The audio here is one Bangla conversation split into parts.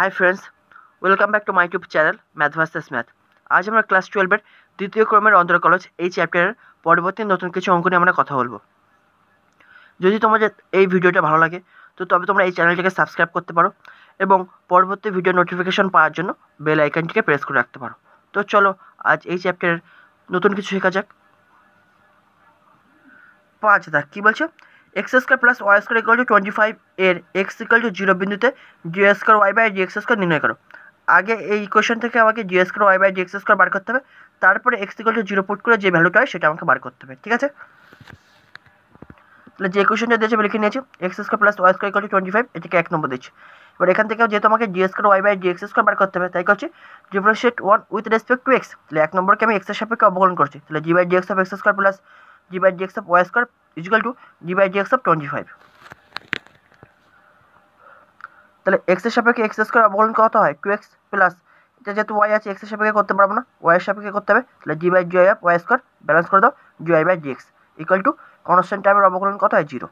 high friends welcome back to my YouTube channel math versus math আজ আমরা ক্লাস টুয়েলভের দ্বিতীয় ক্রমের অন্তর কলেজ এই চ্যাপ্টারের পরবর্তী নতুন কিছু অঙ্ক নিয়ে আমরা কথা বলবো যদি তোমাদের এই ভিডিওটা ভালো লাগে তো তবে তোমরা এই চ্যানেলটিকে সাবস্ক্রাইব করতে পারো এবং পরবর্তী ভিডিও নোটিফিকেশন পাওয়ার জন্য বেল আইকনটিকে প্রেস করে রাখতে পারো তো চলো আজ এই চ্যাপ্টারের নতুন কিছু শেখা যাক পাঁচ দাগ কী বলছে x square plus y square equal to twenty five এর এক্স ইকুয়াল টু জিরো বিন্দুতে d square Y by G x square নির্ণয় করো আগে এই ইকুয়েশন থেকে আমাকে d square Y by G x square বার করতে হবে তারপরে x equal to zero put করে যে ভ্যালুটা হয় সেটা আমাকে বার করতে হবে ঠিক আছে তাহলে যে ইকুয়েশনটা দিয়েছে লিখে নিয়েছি x square plus y square equal to twenty five এটাকে এক নম্বর দিচ্ছি এবার এখান থেকে যেহেতু আমাকে d square Y by G x square বার করতে হবে তাই করছি differentiate one with respect to x তাহলে এক নম্বরকে আমি এক্সের সাপেক্ষে অবকলন করছি তাহলে d by G x of x square plus d by G x of y square is equal to d by D x of twenty five তাহলে এক্সের সাপেক্ষে এক্স স্কোয়ার অবকলন কত হয় টু এক্স প্লাস এটা যেহেতু ওয়াই আছে এক্সের সাপেক্ষে করতে পারবো না ওয়াইয়ের সাপেক্ষে করতে হবে তাহলে d by d of y square balance করে দাও d y by D x equal to constant টাইমের অবকলন কত হয় জিরো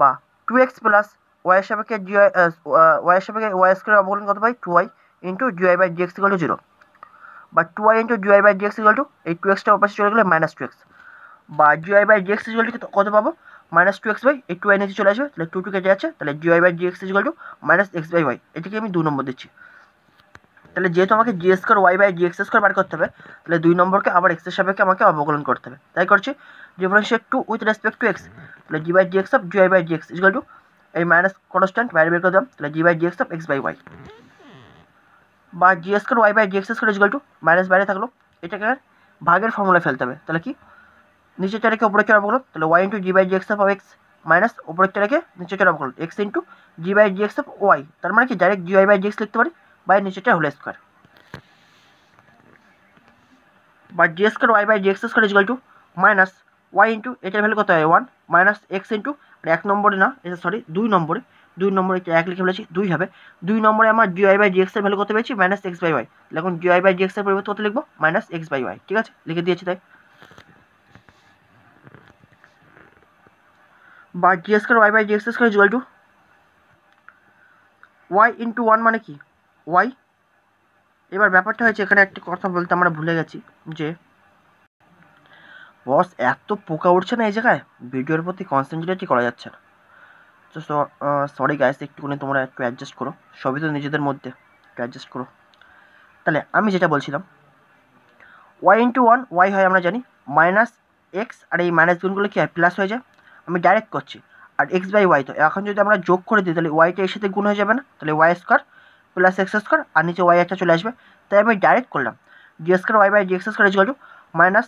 বা টু এক্স প্লাস ওয়াইয়ের সাপেক্ষে ডি ওয়াই ওয়াইয়ের সাপেক্ষে ওয়াই স্কোয়ার অবকলন কত হয় two y into d y by D x equal to zero বা two y into d y by D x equal to এই টু এক্সটা অপাশে চলে গেলে মাইনাস টু এক্স বা d y by d x equal to কত পাবো মাইনাস টু এক্স বাই এই টু আই চলে আসবে তাহলে টু টু কেটে যাচ্ছে তাহলে d y by d x equal to minus x by y এটিকে আমি দু নম্বর দিচ্ছি তাহলে যেহেতু আমাকে d square Y by G x square বার করতে হবে তাহলে দুই নম্বরকে আবার এক্সের সাপেক্ষে আমাকে অবকলন করতে হবে তাই করছি differentiate two with respect to x তাহলে d by G x of d y by G x equal to এই মাইনাস কনস্ট্যান্ট বাইরে বের করে দিলাম তাহলে d by G x of x by y বা জি square Y by G x square equal to minus বাইরে থাকলো এটাকে ভাগের ফর্মুলা ফেলতে হবে তাহলে কি নিচেরটা রেখে উপরেরটা লব করলো তাহলে y into d by G x of x minus উপরেরটা রেখে নিচে লব করলো x into d by G x of y তার মানে কি direct d y by G x লিখতে পারি বাই চার হোল স্কোয়ার বা জি square Y by G x square is equal to minus y into এটার ভ্যালু কত হয় ওয়ান মাইনাস এক্স ইন্টু এক নম্বরে না এটা সরি দুই নম্বরে দুই নম্বরে এক লিখে ফেলেছি দুই হবে দুই নম্বরে আমার জি ওয়াই বাই জি এক্সের ভ্যালু কত পেয়েছি মাইনাস এক্স বাই ওয়াই এখন জি ওয়াই বাই জি এক্সের পরিবর্তে কত লিখবো মাইনাস এক্স বাই ওয়াই ঠিক আছে লিখে দিয়েছি তাই বা জি square Y by G x square equal to y into one মানে কি ওয়াই এবার ব্যাপারটা হয়েছে এখানে একটা কথা বলতে আমরা ভুলে গেছি যে বস এত পোকা উঠছে না এই জায়গায় ভিডিওর প্রতি কনসেন্ট্রেটই করা যাচ্ছে না তো সরি গাইস একটুখানি তোমরা একটু অ্যাডজাস্ট করো সবই তো নিজেদের মধ্যে একটু অ্যাডজাস্ট করো তাহলে আমি যেটা বলছিলাম ওয়াই ইন্টু ওয়ান ওয়াই হয় আমরা জানি মাইনাস এক্স আর এই মাইনাস গুণগুলো কি হয় প্লাস হয়ে যায় আমি ডাইরেক্ট করছি আর এক্স বাই ওয়াই তো এখন যদি আমরা যোগ করে দিই তাহলে ওয়াইটা এর সাথে গুণ হয়ে যাবে না তাহলে y square plus x square আর নিচে ওয়াই একটা চলে আসবে তাই আমি ডাইরেক্ট করলাম d square Y by D x square equal to minus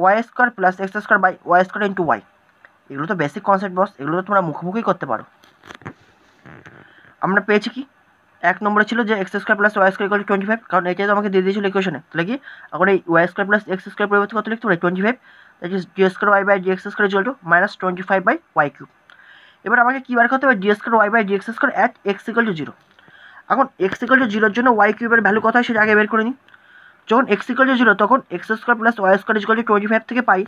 y square plus x square by y square into y এগুলো তো বেসিক কনসেপ্ট বস এগুলো তো তোমরা মুখোমুখি করতে পারো আমরা পেয়েছি কি এক নম্বরে ছিল যে x square plus y square equal twenty five কারণ এটাই তো আমাকে দিয়ে দিয়েছিল ইকুয়েশনে তাহলে কি এখন এই y square plus x square পরিবর্তে কত লিখতে পারি twenty five that is d square Y by D x square equal to minus twenty five by y cube এবার আমাকে কী বার করতে হবে d square Y by D x square at x equal to zero এখন এক্স ইকুয়াল টু জিরোর জন্য ওয়াই কিউবের ভ্যালু কত হয় সেটা আগে বের করে নিই যখন এক্স ইকুয়াল টু জিরো তখন x square plus y square equal to twenty five থেকে পাই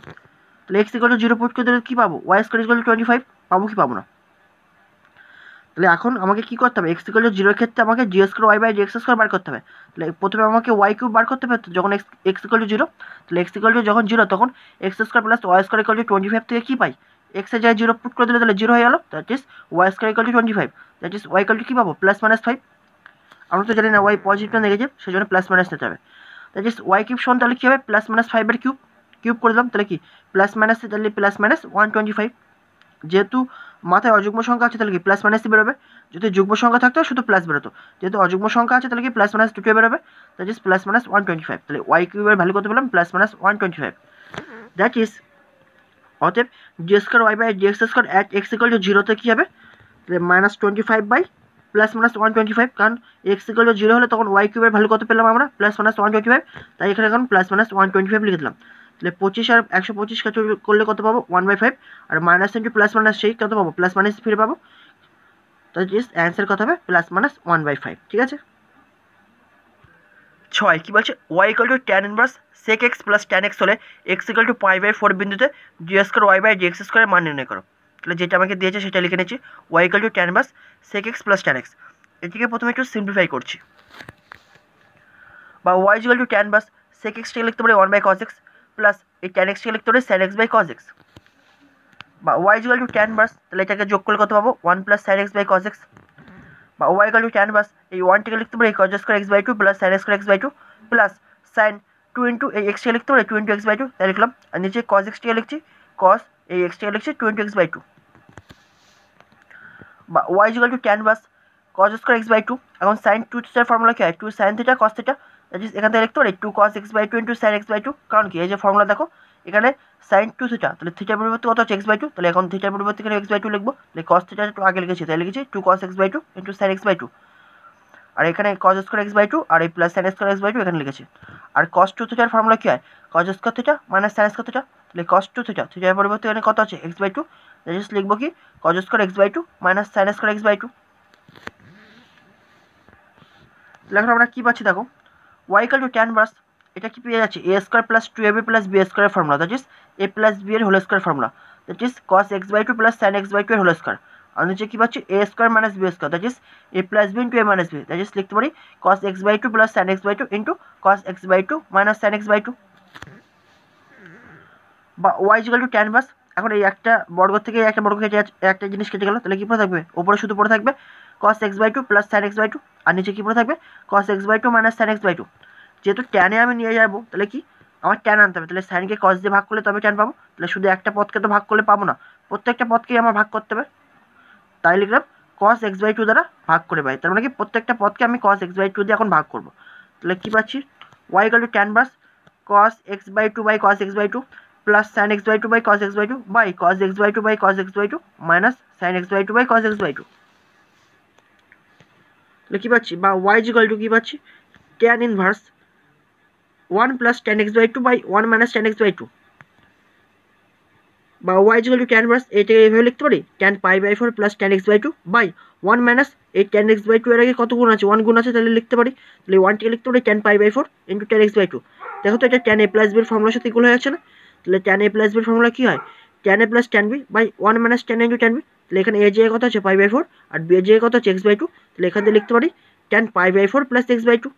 তাহলে x equal to zero put করে দিলে কী পাবো y square equal to twenty five পাবো কি পাবো না তাহলে এখন আমাকে কী করতে হবে এক্স ইকুয়াল টু জিরোর ক্ষেত্রে আমাকে d square Y by G x square বার করতে হবে তাহলে প্রথমে আমাকে ওয়াই কিউব বার করতে হবে যখন x x equal to zero তাহলে এক্স ইকুয়াল টু যখন জিরো তখন x square plus y square equal to twenty five থেকে কী পাই এক্সের জায়গায় জিরো পুট করে দিলে তাহলে জিরো হয়ে গেল that is y square equal to twenty five that is y কি কী পাবো প্লাস মাইনাস ফাইভ আমরা তো জানি না ওয়াই পজিটিভ না সেই জন্য প্লাস মাইনাস নিতে হবে দ্যাট ইস ওয়াই কিউব সমান তাহলে কী হবে প্লাস মাইনাস ফাইভের কিউব কিউব করে দিলাম তাহলে কি প্লাস মাইনাস তাহলে plus minus one twenty five যেহেতু মাথায় অযুগ্ম সংখ্যা আছে তাহলে কি প্লাস মাইনাস বেরোবে যদি যুগ্ম সংখ্যা থাকতো শুধু প্লাস বেরোতো যেহেতু অযুগ্ম সংখ্যা আছে তাহলে কি প্লাস মাইনাস টুটে বেরোবে that is plus minus one twenty five তাহলে ওয়াই কিউবের ভ্যালু কত পেলাম plus minus one twenty five that is অতএব d square Y by D x square at x equal to জিরোতে কী হবে minus twenty five by plus minus one twenty five কারণ এক্স ইকুয়াল টু জিরো হলে তখন ওয়াই কিউবের ভ্যালু কত পেলাম আমরা plus minus one twenty five তাই এখানে এখন plus minus one twenty five লিখে দিলাম তাহলে পঁচিশ আর একশো পঁচিশ পঁচিশকে করলে কত পাবো ওয়ান বাই ফাইভ আর মাইনাস ইন্টু প্লাস মাইনাস সেই কত পাবো প্লাস মাইনাস ফিরে পাবো তাহলে জাস্ট অ্যান্সার কত হবে plus minus one by five ঠিক আছে ছয় কী বলছে y equal to tan inverse sec x plus tan x হলে x equal to pi by four বিন্দুতে d square Y by D x স্কোয়ারের মান নির্ণয় করো তাহলে যেটা আমাকে দিয়েছে সেটা লিখে নিচ্ছি y equal to tan inverse sec x plus tan x এটিকে প্রথমে একটু সিম্পলিফাই করছি বা y equal to tan inverse sec এক্সটাকে লিখতে পারি one by cos x plus tan x लिखते सैन एक्स बस एक्स वाइजल टू टेन बस तो जो कर पा वन प्लस सैन एक्स बस एक्स वाइकल टू टैन बस वन टे लिखते x by plus San x x बु plus sine two into x टे लिखते टू इंटू एक्स बु तक लिखल नीचे कस एक्स टे लिखी कस एक्स टे लिखी to into x by y equal to tan बस cos square x by two এখন সাইন টু থিটার ফর্মুলা কী হয় two sine theta cos theta এখান থেকে লিখতে পারি two cos x by two into sine x by two কারণ কি এই যে ফর্মুলা দেখো এখানে সাইন টু থিটা তাহলে থিটার পরিবর্তে কত হচ্ছে এক্স বাই টু তাহলে এখন থিটার পরিবর্তে এখানে এক্স বাই টু লিখবো তাহলে কস থিটা একটু আগে লিখেছি তাহলে লিখেছি two cos x by two into sine x by two আর এখানে cos square x by two আর এই plus sine square x by two এখানে লিখেছি আর কস টু থিটার ফর্মুলা কী হয় cos square theta minus sine square theta তাহলে কস টু থিটা থিটার পরিবর্তে এখানে কত আছে এক্স বাই টু জাস্ট লিখবো কি cos square x by two minus sine square x by two लेकिन आप क्यों पाची देखो वाइकल टू टैन वार्स एट कि पे जा square plus two a b plus b square formula that is a plus b uh whole square formula that is cos x by two plus San x by two uh whole square और नीचे क्या पाँच a square minus b square that is a plus b into a minus b that is लिखते परि cos x by two plus San x by two into cos x by two minus sine x by two y equal to tan inverse এখন এই একটা বর্গ থেকে একটা বর্গ কেটে একটা জিনিস কেটে গেল তাহলে কী পড়ে থাকবে ওপরে শুধু পড়ে থাকবে cos x by two plus sine x by two আর নিচে কী পড়ে থাকবে cos x by two minus sine x by two যেহেতু ট্যানে আমি নিয়ে যাবো তাহলে কি আমার ট্যান আনতে হবে তাহলে স্যানকে কস দিয়ে ভাগ করলে তবে ট্যান পাবো তাহলে শুধু একটা পথকে তো ভাগ করলে পাবো না প্রত্যেকটা পথকেই আমার ভাগ করতে হবে তাই লিখলাম কস এক্স বাই টু দ্বারা ভাগ করে পাই তার মানে কি প্রত্যেকটা পথকে আমি কস এক্স বাই টু দিয়ে এখন ভাগ করবো তাহলে কী পাচ্ছি y two tan bus cos x by two by cos x by two plus sine x y two by cos x y two by cos x y two by cos x y two minus sine x y two by cos x y two তাহলে কী পাচ্ছি বা ওয়াই ইজিকাল টু কী পাচ্ছি tan inverse one plus tan x by two by one minus tan x by two বা y equal to tan inverse এটাকে এইভাবে লিখতে পারি tan pi by four plus tan x by two by one minus এই টেন এক্স বাই টু এর আগে কত গুণ আছে ওয়ান গুণ আছে তাহলে লিখতে পারি তাহলে ওয়ানটিকে লিখতে পারি tan pi by four into tan x by two দেখো তো এটা টেন এ প্লাস বির ফর্মুলার সাথে ইকুয়াল হয়ে যাচ্ছে না তাহলে ট্যান এ প্লাস বির ফর্মুলা কী হয় tan a plus tan b by one minus tan into tan b তাহলে এখানে এ জে কথা আছে পাই বাই ফোর আর বি জে কথা আছে এক্স বাই টু তাহলে এখান থেকে লিখতে পারি tan pi by four plus x by two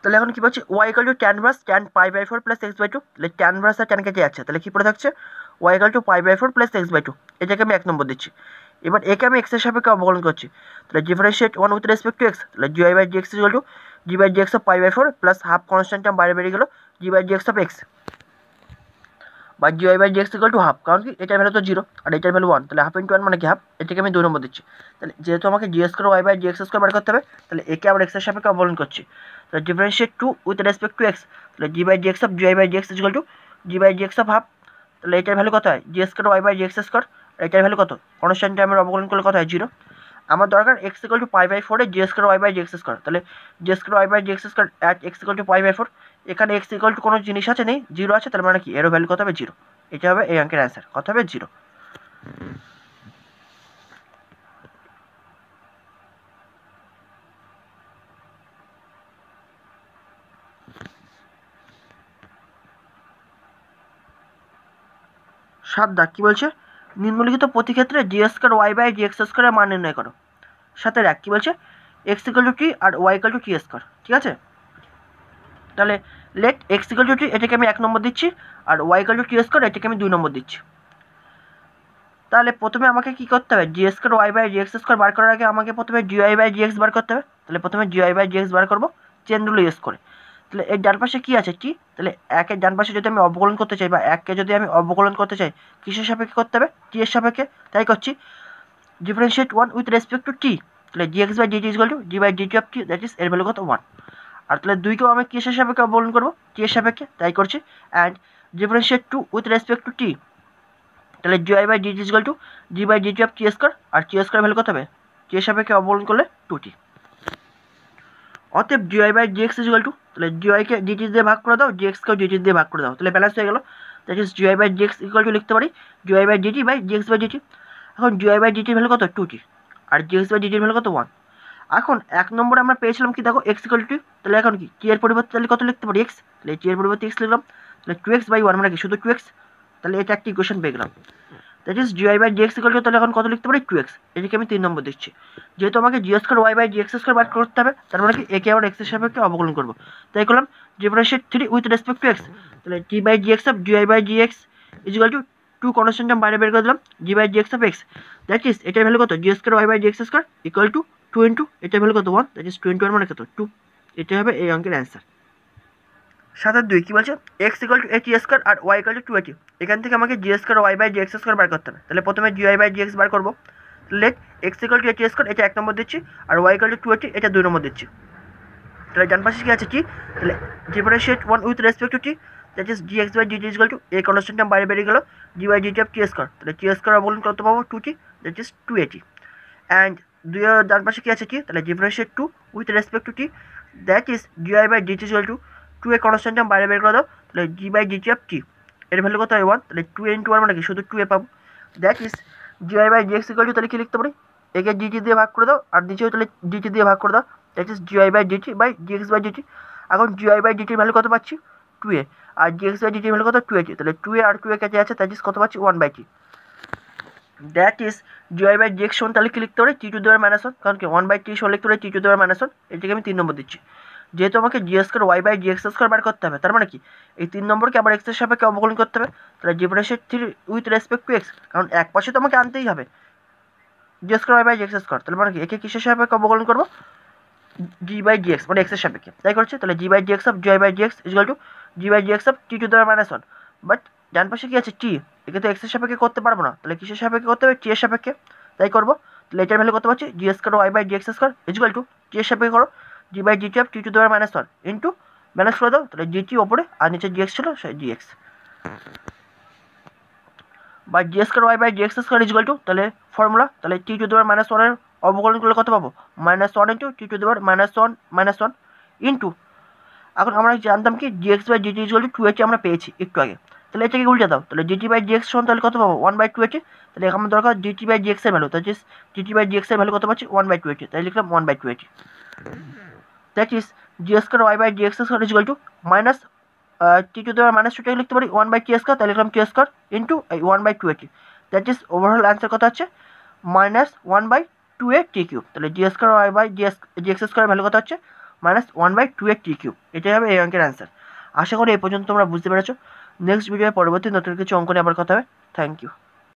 তাহলে এখন কী পাচ্ছি y equal to tan inverse tan pi by four plus x by two তাহলে ট্যান ব্রাস আর ট্যান কেটে যাচ্ছে তাহলে কী পড়ে থাকছে y equal to pi by four plus x by two এটাকে আমি এক নম্বর দিচ্ছি এবার একে আমি এক্সের সাপেক্ষে অবগণ করছি তাহলে differentiate one with respect to x তাহলে d y by d x x to d by d x of pi by four plus half constant term বাইরে বেরিয়ে গেল d by G x of x বা d y by D x to half কারণ কি এটার ভ্যালু তো জিরো আর এটার ভ্যালু ওয়ান তাহলে হাফ ইন্টু ওয়ান মানে কি হাফ এটাকে আমি দুই নম্বর দিচ্ছি তাহলে যেহেতু আমাকে d square Y by G x square বার করতে হবে তাহলে একে আমরা এক্সের সাপেক্ষে অবলম্বন করছি তাহলে differentiate two with respect to x তাহলে d by G x of d y by D x to d by G x of half তাহলে এটার ভ্যালু কত হয় d square Y by D x square এটার ভ্যালু কত কনস্ট্যান্ট টাইমের অবলম্বন করলে কত হয় জিরো আমার দরকার x equal to pi by ফোরে d square Y by d x square তাহলে জে কে y by d x square at x equal to pi by four এখানে এক্স ইকাল টু কোনো জিনিস আছে নেই জিরো আছে তার মানে কি এরও ভ্যালু কত হবে জিরো এটা হবে এই অঙ্কের অ্যান্সার কত হবে জিরো সাত দাগ বলছে নিম্নলিখিত প্রতিক্ষেত্রে d square Y by G x স্কোয়ারের মান নির্ণয় করো সাথে এক কী বলছে এক্স ইকাল টু টি আর y equal to t square ঠিক আছে তাহলে let x equal to t এটাকে আমি এক নম্বর দিচ্ছি আর y equal to t square এটাকে আমি দুই নম্বর দিচ্ছি তাহলে প্রথমে আমাকে কী করতে হবে d square Y by G x square বার করার আগে আমাকে প্রথমে d y by G x বার করতে হবে তাহলে প্রথমে d y by G x বার করবো চেন রুল ইউজ করে তাহলে এর ডান পাশে কী আছে কি তাহলে একের ডান পাশে যদি আমি অবকলন করতে চাই বা এককে যদি আমি অবকলন করতে চাই কিসের সাপেক্ষে করতে হবে টি এর সাপেক্ষে তাই করছি differentiate one with respect to t তাহলে x by d t equal to d by d t of t that is এর ভ্যালু কত ওয়ান আর তাহলে দুইকেও আমি কেসের সাপেক্ষে অবলম্বন করবো টি এর সাপেক্ষে তাই করছি and differentiate two with respect to t তাহলে d y by d t equal to d by d t of t square আর টি স্কোয়ার ভ্যালু কত হবে টি এর সাপেক্ষে অবলম্বন করলে টু টি অতএব y by x equal to তাহলে ডি ডিআইকে ডিটি দিয়ে ভাগ করে দাও এক্স ডিএক্সকেও টি দিয়ে ভাগ করে দাও তাহলে ব্যালেন্স হয়ে গেল that is d y by x equal to লিখতে পারি d y by t by x by d t এখন ডিওয়াই বাই ডিটির ভ্যালু কত টু টি আর ডিএক্স বাই ডিটির ভ্যালু কত ওয়ান এখন এক নম্বরে আমরা পেয়েছিলাম কি দেখো এক্স ইকুয়াল টু তাহলে এখন কি টি এর পরিবর্তে তাহলে কত লিখতে পারি এক্স তাহলে টি এর পরিবর্তে এক্স লিখলাম তাহলে টু এক্স বাই ওয়ান মানে কি শুধু টু এক্স তাহলে এটা একটি ইকুয়েশন পেয়ে গেলাম that is d y by d x equal to তাহলে এখন কত লিখতে পারি টু এক্স এটাকে আমি তিন নম্বর দিচ্ছি যেহেতু আমাকে d square Y by d x square বার করতে হবে তার মানে কি একে আবার এক্সের সাপেক্ষে অবকলন করবো তাই করলাম differentiate three with respect to x তাহলে d by d x of d y by d x is equal to two কনস্ট্যান্টটা বাইরে বের করে দিলাম d by G x of x that is এটার ভ্যালু কত d square Y by G x square equal to two into এটার ভ্যালু কত one that is twenty one মানে কত টু এটাই হবে এই অঙ্কের অ্যান্সার সাতের দুই কী বলছে x equal to a t square আর y equal to two a t এখান থেকে আমাকে d square Y by G x square বার করতে হবে তাহলে প্রথমে d y by G x বার করবো let x equal to a t square এটা এক নম্বর দিচ্ছি আর y equal to two a t এটা দুই নম্বর দিচ্ছি তাহলে ডান পাশে কী আছে কি তাহলে differentiate one with respect to t that is d x by DT is two a কনস্ট্যান্টটা বাইরে বেরিয়ে গেল d by d t of t এস স্কোয়ার তাহলে টি স্কোয়ার অবলম্বন করতে পারবো two t that is two a t and দুই ডান পাশে কী আছে কি তাহলে differentiate two with respect to t that is d y by DT is two two a কনস্ট্যান্টটা বাইরে বের করে দাও তাহলে d by d t of t এর ভ্যালু কত হয় ওয়ান তাহলে টু এন টু ওয়ান মানে কি শুধু টু এ পাবো that is d y by D x equal to তাহলে কী লিখতে পারি একে ডিটি দিয়ে ভাগ করে দাও আর নিচেও তাহলে ডিটি দিয়ে ভাগ করে দাও that is d y by d t by D x by d t এখন ডি আই বাই ডিটির ভ্যালু কত পাচ্ছি টু এ আর ডিএক্স বাই ডিটি ভ্যালু কত টু টি তাহলে টু এ আর টু এ কেটে আছে দ্যাট ইজ কত পাচ্ছি one by t that is d y by d x one তাহলে কি লিখতে পারে টি টু দেওয়ার মাইনাস ওয়ান কারণ কি ওয়ান বাই টি সোয়ান লিখতে পারে টি টু দেওয়ার মাইনাস ওয়ান এটিকে আমি তিন নম্বর দিচ্ছি যেহেতু আমাকে d square Y by d x square বার করতে হবে তার মানে কি এই তিন নম্বরকে আবার এক্সের সাপেক্ষে অবকলন করতে হবে তাহলে ডিফারেন্সের three with respect to x কারণ এক পাশে তো আমাকে আনতেই হবে d square Y by d x square তাহলে মানে কি একে কিসের সাপেক্ষে অবকলন করবো জি বাই ডিএক্স মানে এক্সের সাপেক্ষে তাই করছে তাহলে d by d x of d by d x is two d by G x of T to দেওয়ার মাইনাস ওয়ান বাট ডান পাশে কী আছে টি একে তো এক্সের সাপেক্ষে করতে পারবো না তাহলে কিসের সাপেক্ষে করতে হবে টি এর সাপেক্ষে তাই করবো তাহলে এটার ভ্যালু করতে পারছি G square Y by D x square is equal to T এর সাপেক্ষে করো G by G to of T to দেওয়ার মাইনাস ওয়ান ইন্টু ম্যানেজ করে দাও তাহলে জিটি ওপরে আর নিচে জিএক্স ছিল সে জিএক্স বা জি square Y by G X square is equal to তাহলে ফর্মুলা তাহলে টি টু দেওয়ার মাইনাস ওয়ানের অবকলন করলে কত পাবো minus one into T to দেওয়ার minus one minus one into এখন আমরা জানতাম কি X by DT is to এইচে আমরা পেয়েছি একটু আগে তাহলে এটাকে উল্টে দাও তাহলে ডিটি বাই এক্স সমান তাহলে কত পাবো ওয়ান বাই টু এইচে তাহলে আমার দরকার ডিটি বাই ডিএক্স এর ভ্যালু তাহলে ইস ডিটি বাই ডিএক্স এর ভ্যালু কত পাচ্ছি ওয়ান বাই টু এইচে তাই লিখলাম ওয়ান বাই টু এইচে that is S square Y by D x square is to minus T to দেওয়ার মাইনাস টুটাকে লিখতে পারি ওয়ান বাই টি স্কোয়ার তাহলে লিখলাম টি স্কোয়ার ইন্টু এই ওয়ান বাই টু এ দ্যাট ইস ওভারঅল অ্যান্সার কত হচ্ছে minus one by two A T Q তাহলে D square Y by G x square value কত হচ্ছে minus one by two eight T cube এটাই হবে এই অঙ্কের অ্যান্সার আশা করি এই পর্যন্ত তোমরা বুঝতে পেরেছো নেক্সট ভিডিওর পরবর্তী নতুন কিছু অঙ্ক নিয়ে আবার কথা হবে থ্যাংক ইউ